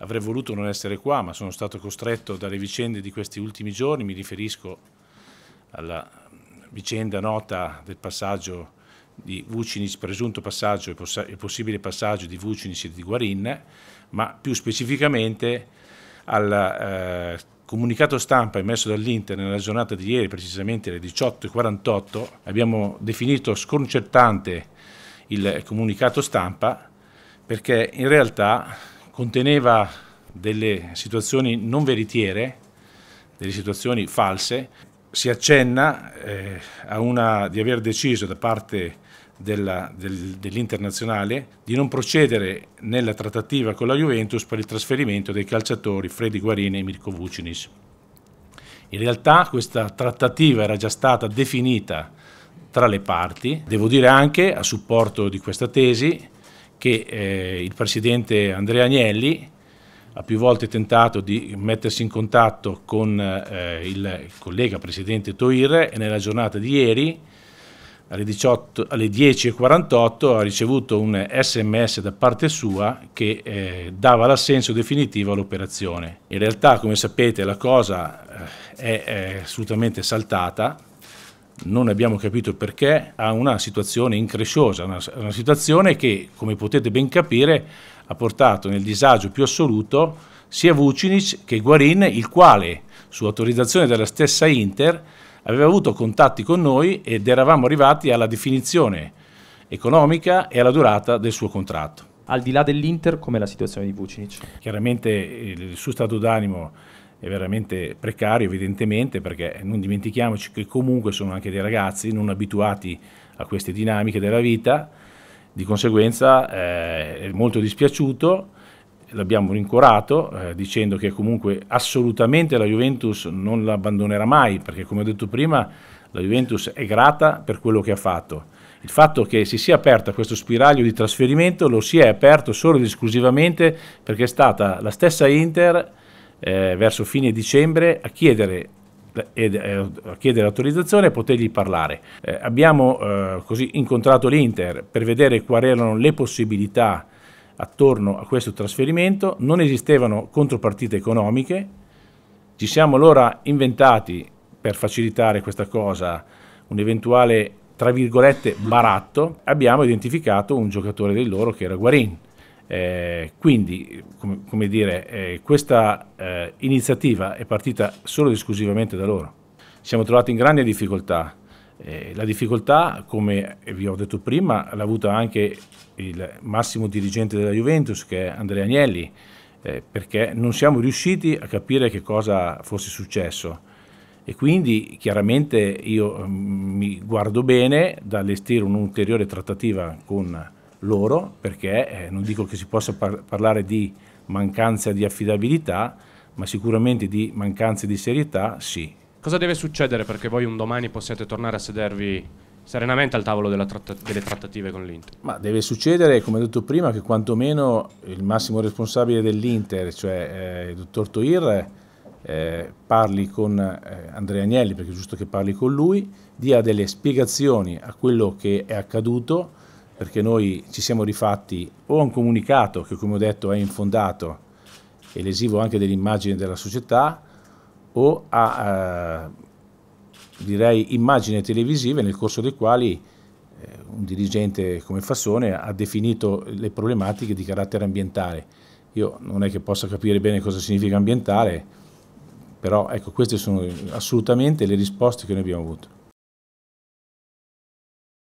Avrei voluto non essere qua, ma sono stato costretto dalle vicende di questi ultimi giorni, mi riferisco alla vicenda nota del passaggio di Vucinic, presunto passaggio e possibile passaggio di Vucinic e di Guarin, ma più specificamente al eh, comunicato stampa emesso dall'Inter nella giornata di ieri, precisamente alle 18.48, abbiamo definito sconcertante il comunicato stampa perché in realtà conteneva delle situazioni non veritiere, delle situazioni false. Si accenna eh, una, di aver deciso da parte dell'internazionale di non procedere nella trattativa con la Juventus per il trasferimento dei calciatori Freddy Guarini e Mirko Vucinis. In realtà questa trattativa era già stata definita tra le parti, devo dire anche a supporto di questa tesi che eh, il presidente Andrea Agnelli ha più volte tentato di mettersi in contatto con eh, il collega presidente Toir e nella giornata di ieri alle, alle 10.48 ha ricevuto un sms da parte sua che eh, dava l'assenso definitivo all'operazione. In realtà come sapete la cosa eh, è, è assolutamente saltata non abbiamo capito perché, a una situazione incresciosa, una, una situazione che, come potete ben capire, ha portato nel disagio più assoluto sia Vucinic che Guarin, il quale, su autorizzazione della stessa Inter, aveva avuto contatti con noi ed eravamo arrivati alla definizione economica e alla durata del suo contratto. Al di là dell'Inter, com'è la situazione di Vucinic? Chiaramente eh, il suo stato d'animo è veramente precario evidentemente perché non dimentichiamoci che comunque sono anche dei ragazzi non abituati a queste dinamiche della vita, di conseguenza eh, è molto dispiaciuto, l'abbiamo rincuorato eh, dicendo che comunque assolutamente la Juventus non l'abbandonerà mai perché come ho detto prima la Juventus è grata per quello che ha fatto. Il fatto che si sia aperta questo spiraglio di trasferimento lo si è aperto solo ed esclusivamente perché è stata la stessa Inter eh, verso fine dicembre a chiedere eh, ed, eh, a chiedere autorizzazione e potergli parlare. Eh, abbiamo eh, così incontrato l'Inter per vedere quali erano le possibilità attorno a questo trasferimento, non esistevano contropartite economiche, ci siamo allora inventati per facilitare questa cosa un eventuale tra virgolette baratto, abbiamo identificato un giocatore dei loro che era Guarin eh, quindi, com- come dire, eh, questa eh, iniziativa è partita solo ed esclusivamente da loro. Siamo trovati in grande difficoltà. Eh, la difficoltà, come vi ho detto prima, l'ha avuta anche il massimo dirigente della Juventus, che è Andrea Agnelli, eh, perché non siamo riusciti a capire che cosa fosse successo. E quindi chiaramente io mm, mi guardo bene dall'estero un'ulteriore trattativa con loro, perché eh, non dico che si possa par- parlare di mancanza di affidabilità, ma sicuramente di mancanza di serietà sì. Cosa deve succedere perché voi un domani possiate tornare a sedervi serenamente al tavolo tratt- delle trattative con l'Inter? Ma deve succedere, come ho detto prima, che quantomeno il massimo responsabile dell'Inter, cioè eh, il dottor Toir, eh, parli con eh, Andrea Agnelli, perché è giusto che parli con lui, dia delle spiegazioni a quello che è accaduto, perché noi ci siamo rifatti o a un comunicato che come ho detto è infondato e lesivo anche dell'immagine della società o a eh, direi immagini televisive nel corso dei quali eh, un dirigente come Fassone ha definito le problematiche di carattere ambientale. Io non è che possa capire bene cosa significa ambientale, però ecco queste sono assolutamente le risposte che noi abbiamo avuto.